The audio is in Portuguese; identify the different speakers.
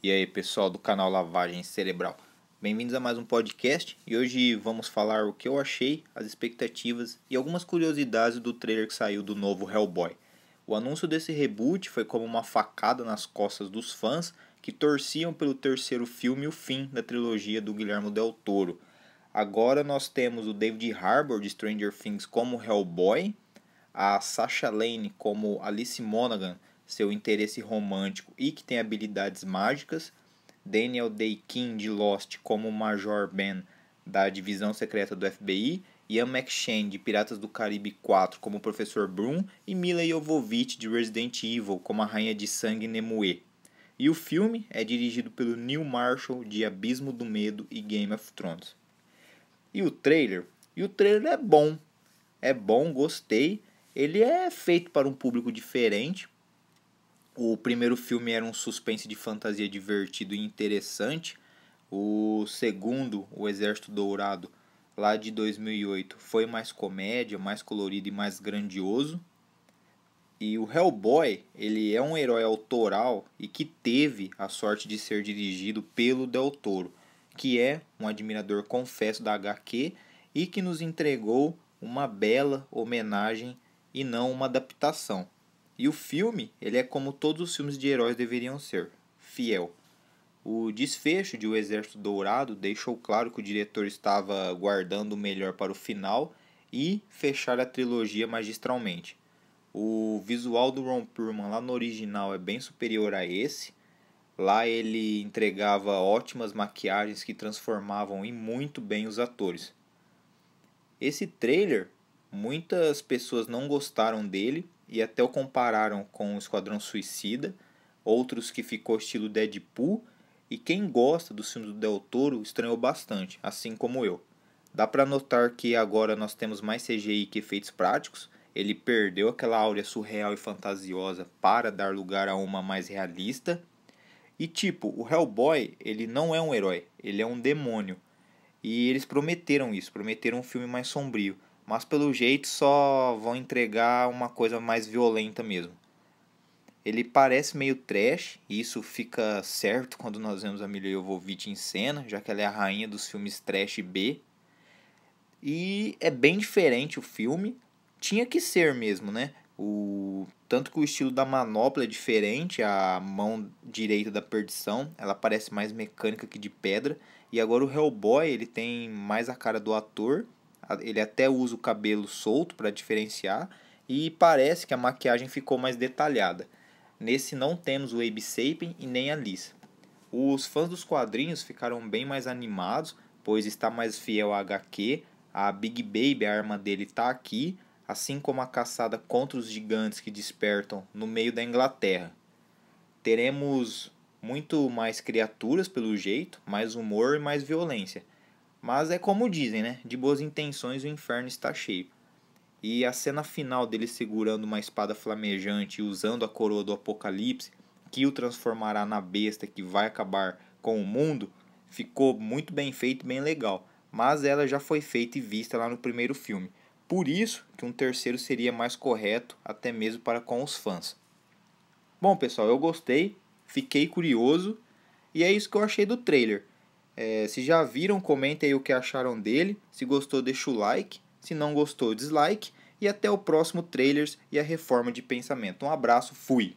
Speaker 1: E aí, pessoal do canal Lavagem Cerebral. Bem-vindos a mais um podcast e hoje vamos falar o que eu achei, as expectativas e algumas curiosidades do trailer que saiu do novo Hellboy. O anúncio desse reboot foi como uma facada nas costas dos fãs que torciam pelo terceiro filme e o fim da trilogia do Guilherme Del Toro. Agora nós temos o David Harbour de Stranger Things como Hellboy, a Sasha Lane como Alice Monaghan seu interesse romântico e que tem habilidades mágicas. Daniel day King de Lost como Major Ben da Divisão Secreta do FBI, Ian McShane de Piratas do Caribe 4 como Professor Broom e Mila Jovovich de Resident Evil como a Rainha de Sangue Nemue. E o filme é dirigido pelo Neil Marshall de Abismo do Medo e Game of Thrones. E o trailer? E o trailer é bom. É bom, gostei. Ele é feito para um público diferente, o primeiro filme era um suspense de fantasia divertido e interessante. O segundo, O Exército Dourado, lá de 2008, foi mais comédia, mais colorido e mais grandioso. E o Hellboy, ele é um herói autoral e que teve a sorte de ser dirigido pelo Del Toro, que é um admirador confesso da HQ e que nos entregou uma bela homenagem e não uma adaptação. E o filme, ele é como todos os filmes de heróis deveriam ser, fiel. O desfecho de O Exército Dourado deixou claro que o diretor estava guardando o melhor para o final e fechar a trilogia magistralmente. O visual do Ron Perlman lá no original é bem superior a esse. Lá ele entregava ótimas maquiagens que transformavam em muito bem os atores. Esse trailer, muitas pessoas não gostaram dele, e até o compararam com o Esquadrão Suicida, outros que ficou estilo Deadpool, e quem gosta dos filmes do Del Toro estranhou bastante, assim como eu. Dá para notar que agora nós temos mais CGI que efeitos práticos, ele perdeu aquela áurea surreal e fantasiosa para dar lugar a uma mais realista. E tipo, o Hellboy, ele não é um herói, ele é um demônio. E eles prometeram isso, prometeram um filme mais sombrio mas pelo jeito só vão entregar uma coisa mais violenta mesmo. Ele parece meio trash, e isso fica certo quando nós vemos a Mila Jovovich em cena, já que ela é a rainha dos filmes trash B. E é bem diferente o filme, tinha que ser mesmo, né? O tanto que o estilo da manopla é diferente, a mão direita da perdição, ela parece mais mecânica que de pedra, e agora o Hellboy, ele tem mais a cara do ator ele até usa o cabelo solto para diferenciar e parece que a maquiagem ficou mais detalhada. Nesse não temos o Abe Sapien e nem a Liz. Os fãs dos quadrinhos ficaram bem mais animados, pois está mais fiel à HQ, a Big Baby, a arma dele, está aqui, assim como a caçada contra os gigantes que despertam no meio da Inglaterra. Teremos muito mais criaturas pelo jeito, mais humor e mais violência. Mas é como dizem, né? De boas intenções o inferno está cheio. E a cena final dele segurando uma espada flamejante e usando a coroa do apocalipse, que o transformará na besta que vai acabar com o mundo, ficou muito bem feito, bem legal. Mas ela já foi feita e vista lá no primeiro filme. Por isso que um terceiro seria mais correto, até mesmo para com os fãs. Bom, pessoal, eu gostei, fiquei curioso e é isso que eu achei do trailer. É, se já viram, comenta aí o que acharam dele. Se gostou, deixa o like. Se não gostou, dislike. E até o próximo Trailers e a Reforma de Pensamento. Um abraço, fui!